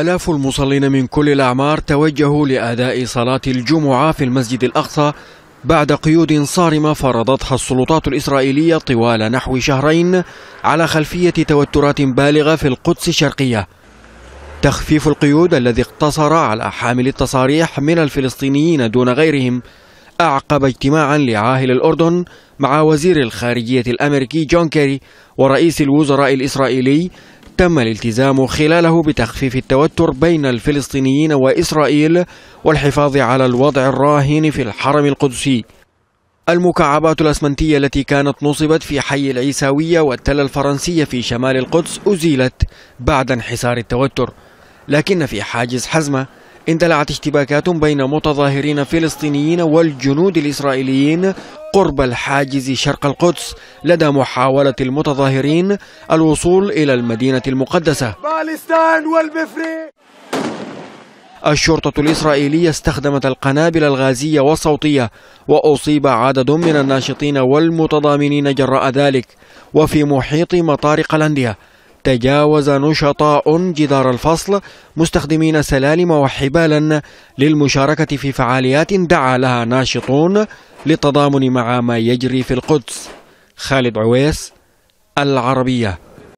آلاف المصلين من كل الأعمار توجهوا لأداء صلاة الجمعة في المسجد الأقصى بعد قيود صارمة فرضتها السلطات الإسرائيلية طوال نحو شهرين على خلفية توترات بالغة في القدس الشرقية تخفيف القيود الذي اقتصر على حامل التصاريح من الفلسطينيين دون غيرهم أعقب اجتماعا لعاهل الأردن مع وزير الخارجية الأمريكي جون كيري ورئيس الوزراء الإسرائيلي تم الالتزام خلاله بتخفيف التوتر بين الفلسطينيين وإسرائيل والحفاظ على الوضع الراهن في الحرم القدسي المكعبات الأسمنتية التي كانت نصبت في حي العيساوية والتلة الفرنسية في شمال القدس أزيلت بعد انحسار التوتر لكن في حاجز حزمة اندلعت اشتباكات بين متظاهرين فلسطينيين والجنود الإسرائيليين قرب الحاجز شرق القدس لدى محاولة المتظاهرين الوصول إلى المدينة المقدسة الشرطة الإسرائيلية استخدمت القنابل الغازية والصوتية وأصيب عدد من الناشطين والمتضامنين جراء ذلك وفي محيط مطار قلنديا تجاوز نشطاء جدار الفصل مستخدمين سلالم وحبالا للمشاركة في فعاليات دعا لها ناشطون للتضامن مع ما يجري في القدس خالد عويس العربية